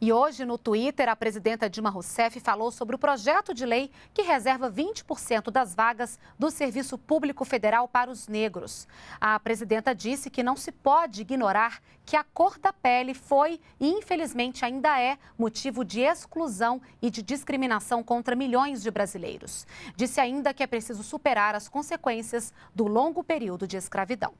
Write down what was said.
E hoje, no Twitter, a presidenta Dilma Rousseff falou sobre o projeto de lei que reserva 20% das vagas do Serviço Público Federal para os negros. A presidenta disse que não se pode ignorar que a cor da pele foi e, infelizmente, ainda é motivo de exclusão e de discriminação contra milhões de brasileiros. Disse ainda que é preciso superar as consequências do longo período de escravidão.